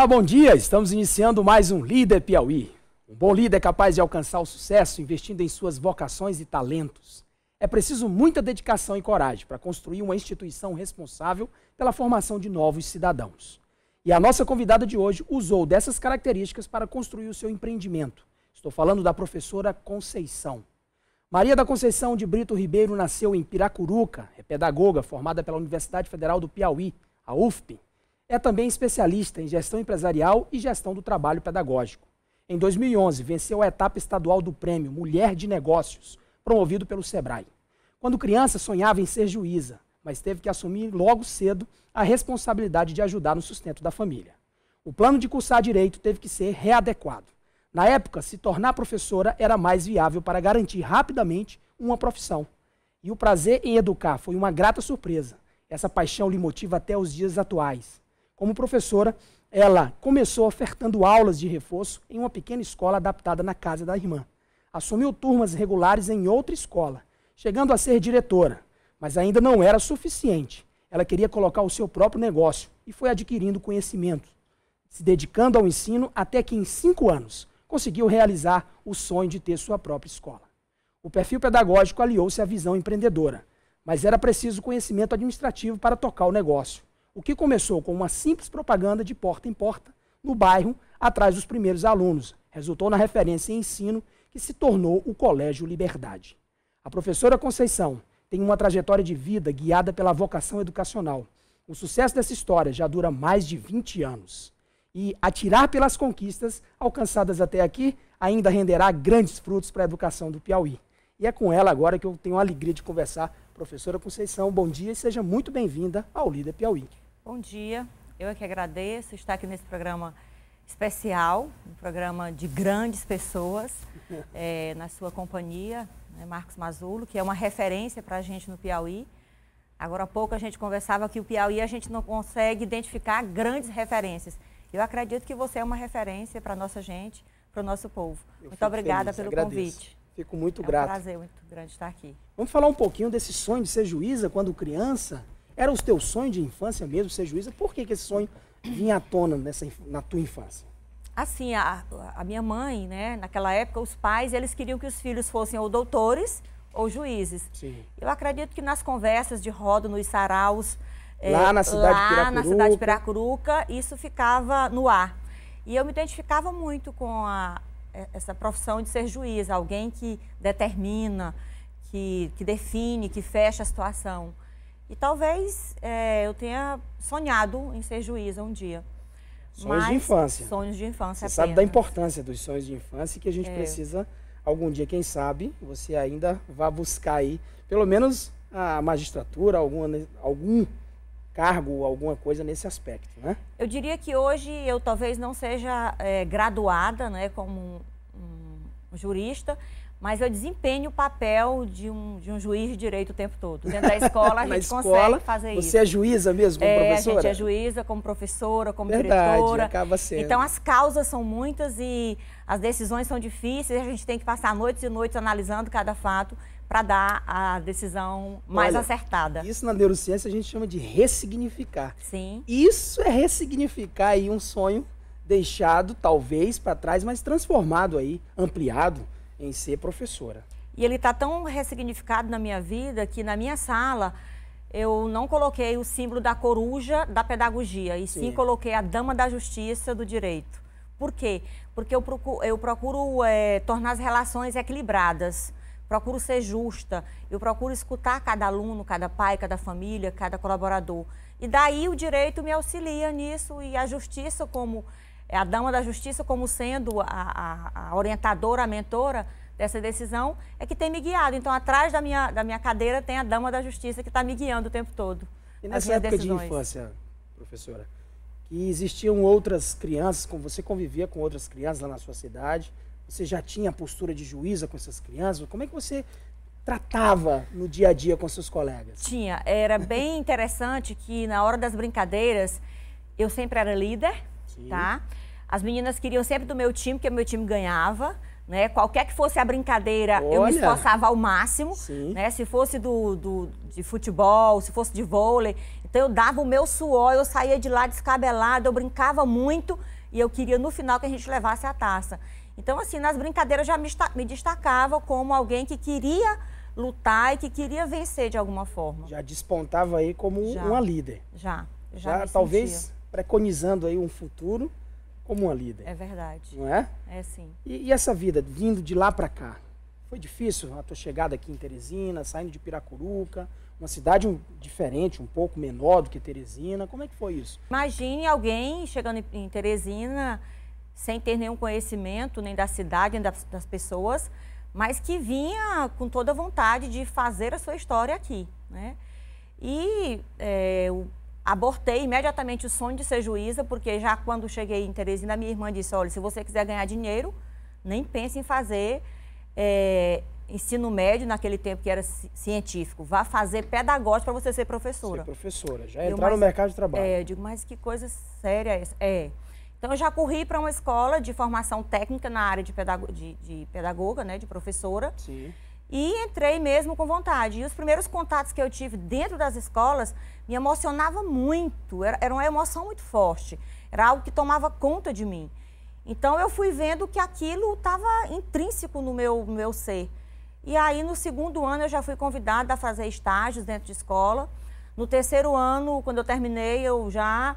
Olá, bom dia! Estamos iniciando mais um Líder Piauí. Um bom líder é capaz de alcançar o sucesso investindo em suas vocações e talentos. É preciso muita dedicação e coragem para construir uma instituição responsável pela formação de novos cidadãos. E a nossa convidada de hoje usou dessas características para construir o seu empreendimento. Estou falando da professora Conceição. Maria da Conceição de Brito Ribeiro nasceu em Piracuruca, é pedagoga formada pela Universidade Federal do Piauí, a UFP, é também especialista em gestão empresarial e gestão do trabalho pedagógico. Em 2011, venceu a etapa estadual do prêmio Mulher de Negócios, promovido pelo Sebrae. Quando criança, sonhava em ser juíza, mas teve que assumir logo cedo a responsabilidade de ajudar no sustento da família. O plano de cursar direito teve que ser readequado. Na época, se tornar professora era mais viável para garantir rapidamente uma profissão. E o prazer em educar foi uma grata surpresa. Essa paixão lhe motiva até os dias atuais. Como professora, ela começou ofertando aulas de reforço em uma pequena escola adaptada na casa da irmã. Assumiu turmas regulares em outra escola, chegando a ser diretora, mas ainda não era suficiente. Ela queria colocar o seu próprio negócio e foi adquirindo conhecimento, se dedicando ao ensino até que, em cinco anos, conseguiu realizar o sonho de ter sua própria escola. O perfil pedagógico aliou-se à visão empreendedora, mas era preciso conhecimento administrativo para tocar o negócio. O que começou com uma simples propaganda de porta em porta no bairro, atrás dos primeiros alunos, resultou na referência em ensino que se tornou o Colégio Liberdade. A professora Conceição tem uma trajetória de vida guiada pela vocação educacional. O sucesso dessa história já dura mais de 20 anos. E atirar pelas conquistas alcançadas até aqui ainda renderá grandes frutos para a educação do Piauí. E é com ela agora que eu tenho a alegria de conversar. Professora Conceição, bom dia e seja muito bem-vinda ao Líder Piauí. Bom dia, eu é que agradeço estar aqui nesse programa especial, um programa de grandes pessoas, é, na sua companhia, né, Marcos Mazulo, que é uma referência para a gente no Piauí. Agora há pouco a gente conversava que o Piauí a gente não consegue identificar grandes referências. Eu acredito que você é uma referência para a nossa gente, para o nosso povo. Eu muito obrigada feliz, pelo agradeço. convite. Fico muito é grato. É um prazer muito grande estar aqui. Vamos falar um pouquinho desse sonho de ser juíza quando criança? Era o teu sonho de infância mesmo ser juíza? Por que, que esse sonho vinha à tona nessa, na tua infância? Assim, a, a minha mãe, né, naquela época, os pais, eles queriam que os filhos fossem ou doutores ou juízes. Sim. Eu acredito que nas conversas de roda, nos saraus, é, lá, é, na, cidade lá na cidade de Piracuruca, isso ficava no ar. E eu me identificava muito com a, é, essa profissão de ser juiz, alguém que determina, que, que define, que fecha a situação. E talvez é, eu tenha sonhado em ser juíza um dia. Sonhos Mas, de infância. Sonhos de infância. Você apenas. sabe da importância dos sonhos de infância que a gente é. precisa, algum dia, quem sabe, você ainda vá buscar aí, pelo menos a magistratura, alguma, algum cargo, alguma coisa nesse aspecto, né? Eu diria que hoje eu talvez não seja é, graduada, né, como um, um jurista, mas eu desempenho o papel de um, de um juiz de direito o tempo todo. Dentro da escola, a gente escola, consegue fazer isso. Você é juíza mesmo como é, professora? A gente é juíza como professora, como Verdade, diretora. acaba sendo. Então, as causas são muitas e as decisões são difíceis. A gente tem que passar noites e noites analisando cada fato para dar a decisão mais Olha, acertada. Isso na neurociência a gente chama de ressignificar. Sim. Isso é ressignificar aí um sonho deixado, talvez, para trás, mas transformado aí, ampliado em ser professora. E ele está tão ressignificado na minha vida que na minha sala eu não coloquei o símbolo da coruja da pedagogia, e sim, sim coloquei a dama da justiça do direito. Por quê? Porque eu procuro, eu procuro é, tornar as relações equilibradas, procuro ser justa, eu procuro escutar cada aluno, cada pai, cada família, cada colaborador. E daí o direito me auxilia nisso e a justiça como a dama da justiça como sendo a, a, a orientadora, a mentora, dessa decisão é que tem me guiado. Então, atrás da minha, da minha cadeira tem a dama da justiça que está me guiando o tempo todo. E nessa época decisões. de infância, professora, que existiam outras crianças, como você convivia com outras crianças lá na sua cidade, você já tinha a postura de juíza com essas crianças? Como é que você tratava no dia a dia com seus colegas? Tinha. Era bem interessante que na hora das brincadeiras eu sempre era líder, Sim. tá? As meninas queriam sempre do meu time, porque o meu time ganhava. Né? Qualquer que fosse a brincadeira, Olha. eu me esforçava ao máximo. Sim. Né? Se fosse do, do, de futebol, se fosse de vôlei. Então eu dava o meu suor, eu saía de lá descabelada, eu brincava muito e eu queria no final que a gente levasse a taça. Então, assim, nas brincadeiras eu já me, me destacava como alguém que queria lutar e que queria vencer de alguma forma. Já despontava aí como já, uma líder. Já, já. já talvez sentia. preconizando aí um futuro como uma líder. É verdade. Não é? É sim. E, e essa vida, vindo de lá para cá, foi difícil a tua chegada aqui em Teresina, saindo de Piracuruca, uma cidade um, diferente, um pouco menor do que Teresina. Como é que foi isso? Imagine alguém chegando em, em Teresina sem ter nenhum conhecimento, nem da cidade, nem das, das pessoas, mas que vinha com toda a vontade de fazer a sua história aqui, né? E é, o Abortei imediatamente o sonho de ser juíza, porque já quando cheguei em Teresina, minha irmã disse: olha, se você quiser ganhar dinheiro, nem pense em fazer é, ensino médio, naquele tempo que era científico. Vá fazer pedagógico para você ser professora. Ser professora, já entrar eu, mas, no mercado de trabalho. É, eu digo, mas que coisa séria essa. É. Então, eu já corri para uma escola de formação técnica na área de, pedago de, de pedagoga, né, de professora. Sim. E entrei mesmo com vontade. E os primeiros contatos que eu tive dentro das escolas me emocionava muito, era, era uma emoção muito forte, era algo que tomava conta de mim. Então eu fui vendo que aquilo estava intrínseco no meu, no meu ser. E aí no segundo ano eu já fui convidada a fazer estágios dentro de escola. No terceiro ano, quando eu terminei, eu já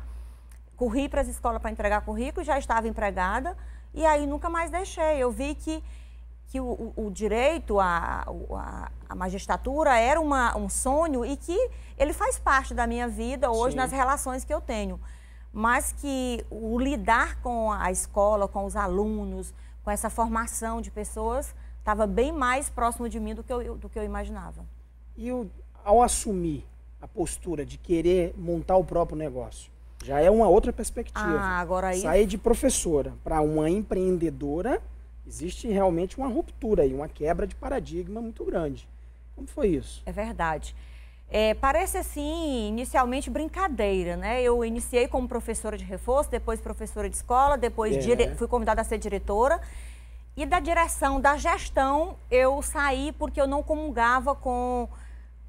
corri para as escolas para entregar currículo, já estava empregada. E aí nunca mais deixei. Eu vi que que o, o direito à, magistratura era uma, um sonho e que ele faz parte da minha vida hoje Sim. nas relações que eu tenho. Mas que o lidar com a escola, com os alunos, com essa formação de pessoas, estava bem mais próximo de mim do que eu, do que eu imaginava. E o, ao assumir a postura de querer montar o próprio negócio, já é uma outra perspectiva. Ah, agora aí... Sair de professora para uma empreendedora Existe realmente uma ruptura aí, uma quebra de paradigma muito grande. Como foi isso? É verdade. É, parece assim, inicialmente brincadeira, né? Eu iniciei como professora de reforço, depois professora de escola, depois é. dire... fui convidada a ser diretora. E da direção, da gestão, eu saí porque eu não comungava com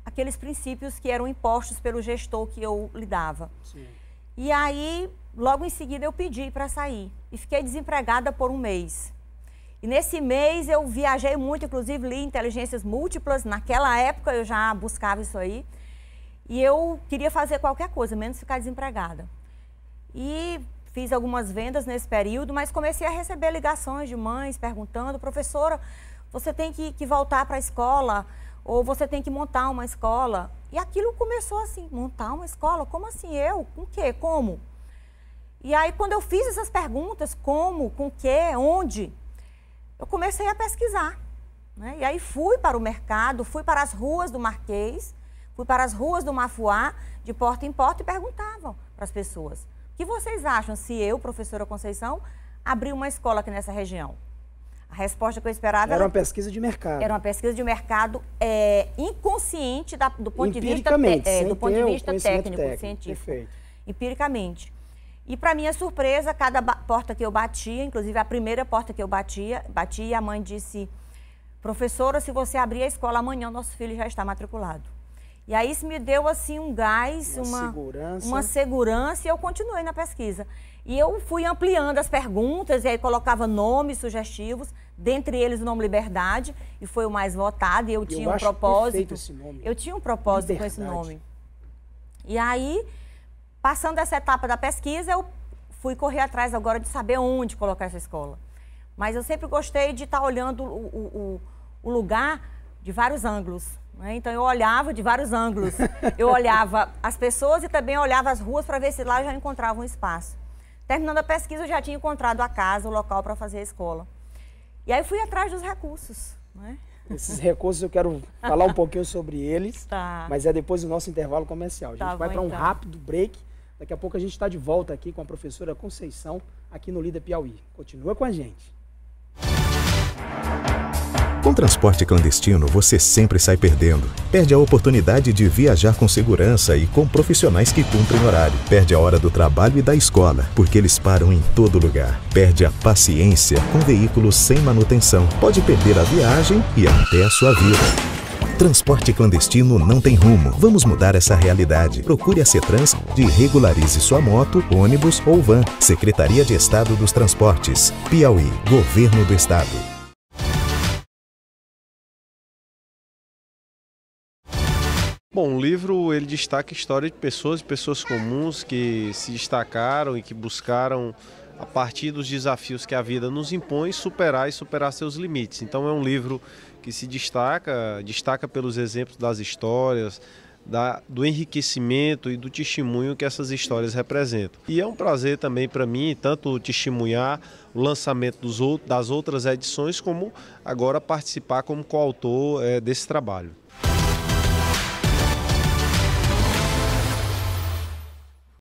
aqueles princípios que eram impostos pelo gestor que eu lidava. Sim. E aí, logo em seguida, eu pedi para sair. E fiquei desempregada por um mês. E nesse mês eu viajei muito, inclusive li inteligências múltiplas. Naquela época eu já buscava isso aí. E eu queria fazer qualquer coisa, menos ficar desempregada. E fiz algumas vendas nesse período, mas comecei a receber ligações de mães perguntando: professora, você tem que, que voltar para a escola ou você tem que montar uma escola. E aquilo começou assim: montar uma escola? Como assim? Eu? Com quê? Como? E aí, quando eu fiz essas perguntas, como, com que, onde, eu comecei a pesquisar. Né? E aí fui para o mercado, fui para as ruas do Marquês, fui para as ruas do Mafuá, de porta em porta, e perguntavam para as pessoas: o que vocês acham se eu, professora Conceição, abrir uma escola aqui nessa região? A resposta que eu esperava era, era uma pesquisa de mercado. Era uma pesquisa de mercado é, inconsciente da, do ponto de vista, é, do ponto de vista técnico, técnico, científico. Perfeito. Empiricamente. E para minha surpresa, cada porta que eu batia, inclusive a primeira porta que eu batia, batia a mãe disse: "Professora, se você abrir a escola amanhã, nosso filho já está matriculado". E aí isso me deu assim um gás, uma, uma segurança. uma segurança e eu continuei na pesquisa. E eu fui ampliando as perguntas e aí colocava nomes sugestivos, dentre eles o nome Liberdade, e foi o mais votado e eu, tinha um propósito. Esse nome. Eu tinha um propósito Liberdade. com esse nome. E aí Passando essa etapa da pesquisa, eu fui correr atrás agora de saber onde colocar essa escola. Mas eu sempre gostei de estar olhando o, o, o lugar de vários ângulos. Né? Então eu olhava de vários ângulos. Eu olhava as pessoas e também olhava as ruas para ver se lá eu já encontrava um espaço. Terminando a pesquisa, eu já tinha encontrado a casa, o local para fazer a escola. E aí fui atrás dos recursos. Né? Esses recursos eu quero falar um pouquinho sobre eles, tá. mas é depois do nosso intervalo comercial. A tá gente tá vai para um então. rápido break. Daqui a pouco a gente está de volta aqui com a professora Conceição, aqui no Lida Piauí. Continua com a gente. Com transporte clandestino, você sempre sai perdendo. Perde a oportunidade de viajar com segurança e com profissionais que cumprem horário. Perde a hora do trabalho e da escola, porque eles param em todo lugar. Perde a paciência com veículos sem manutenção. Pode perder a viagem e até a sua vida. Transporte clandestino não tem rumo. Vamos mudar essa realidade. Procure a Cetrans e regularize sua moto, ônibus ou van. Secretaria de Estado dos Transportes. Piauí. Governo do Estado. Bom, o livro ele destaca a história de pessoas, de pessoas comuns que se destacaram e que buscaram, a partir dos desafios que a vida nos impõe, superar e superar seus limites. Então é um livro que se destaca, destaca pelos exemplos das histórias, da, do enriquecimento e do testemunho que essas histórias representam. E é um prazer também para mim, tanto testemunhar o lançamento dos das outras edições, como agora participar como coautor é, desse trabalho.